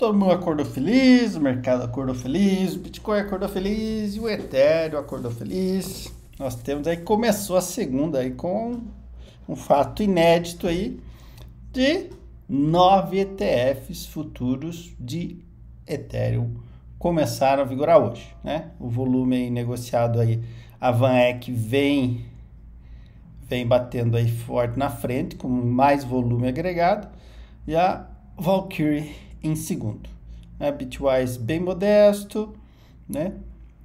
Todo mundo acordou feliz, o mercado acordou feliz, o Bitcoin acordou feliz e o Ethereum acordou feliz. Nós temos aí, começou a segunda aí com um fato inédito aí de nove ETFs futuros de Ethereum começaram a vigorar hoje, né? O volume aí negociado aí, a VanEck vem vem batendo aí forte na frente com mais volume agregado e a Valkyrie em segundo. A né, Bitwise bem modesto, né?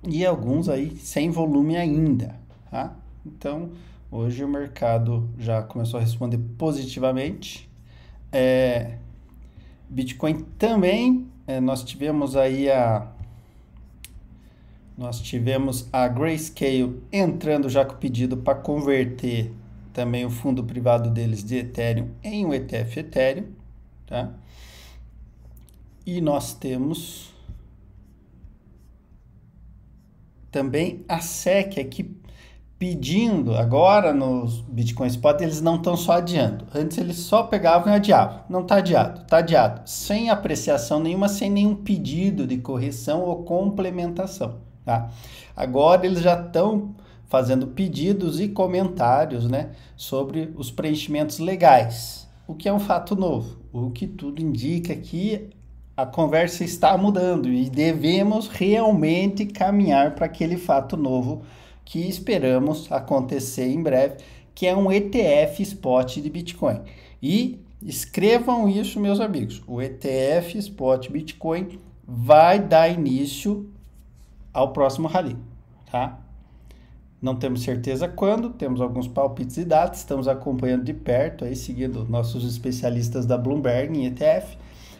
E alguns aí sem volume ainda, tá? Então, hoje o mercado já começou a responder positivamente. É, Bitcoin também, é, nós tivemos aí a... Nós tivemos a Grayscale entrando já com pedido para converter também o fundo privado deles de Ethereum em um ETF Ethereum, tá? E nós temos também a SEC aqui pedindo agora nos Bitcoin Spot, eles não estão só adiando. Antes eles só pegavam e adiavam. Não está adiado, está adiado. Sem apreciação nenhuma, sem nenhum pedido de correção ou complementação. Tá? Agora eles já estão fazendo pedidos e comentários né, sobre os preenchimentos legais, o que é um fato novo. O que tudo indica é que a conversa está mudando e devemos realmente caminhar para aquele fato novo que esperamos acontecer em breve, que é um ETF spot de Bitcoin. E escrevam isso, meus amigos. O ETF spot Bitcoin vai dar início ao próximo rally, tá? Não temos certeza quando, temos alguns palpites e datas, estamos acompanhando de perto aí seguindo nossos especialistas da Bloomberg em ETF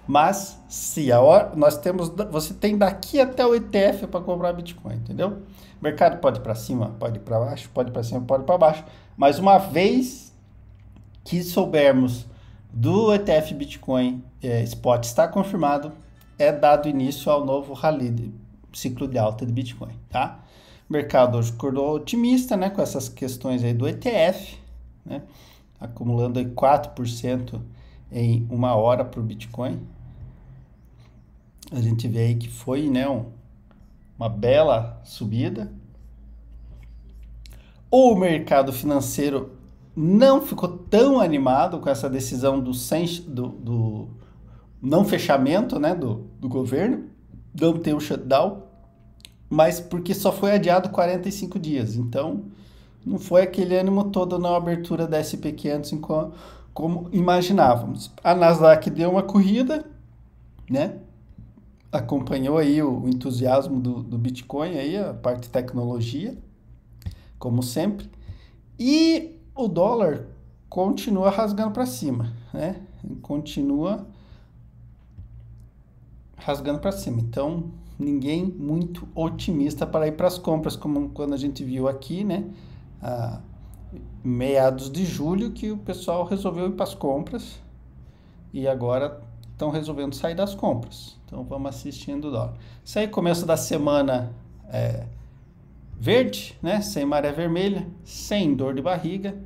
mas se a hora, nós temos, você tem daqui até o ETF para comprar Bitcoin, entendeu? O mercado pode ir para cima, pode ir para baixo, pode para cima, pode para baixo. Mas uma vez que soubermos do ETF Bitcoin é, Spot está confirmado, é dado início ao novo rally, de, ciclo de alta de Bitcoin, tá? O mercado hoje acordou otimista, né, com essas questões aí do ETF, né, acumulando aí 4% em uma hora para o Bitcoin. A gente vê aí que foi né, um, uma bela subida. O mercado financeiro não ficou tão animado com essa decisão do, sem, do, do não fechamento né, do, do governo, não ter o shutdown, mas porque só foi adiado 45 dias. Então, não foi aquele ânimo todo na abertura da SP500 como imaginávamos. A Nasdaq deu uma corrida, né? Acompanhou aí o entusiasmo do, do Bitcoin aí, a parte tecnologia, como sempre. E o dólar continua rasgando para cima, né? Continua rasgando para cima. Então, ninguém muito otimista para ir para as compras, como quando a gente viu aqui, né? meados de julho que o pessoal resolveu ir para as compras e agora estão resolvendo sair das compras. Então vamos assistindo o dólar. Isso aí, começo da semana é, verde, né? Sem maré vermelha, sem dor de barriga.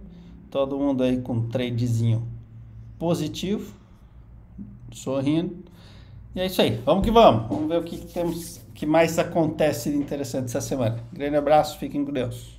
Todo mundo aí com um tradezinho positivo, sorrindo. E é isso aí. Vamos que vamos. Vamos ver o que temos que mais acontece de interessante essa semana. Grande abraço, fiquem com Deus.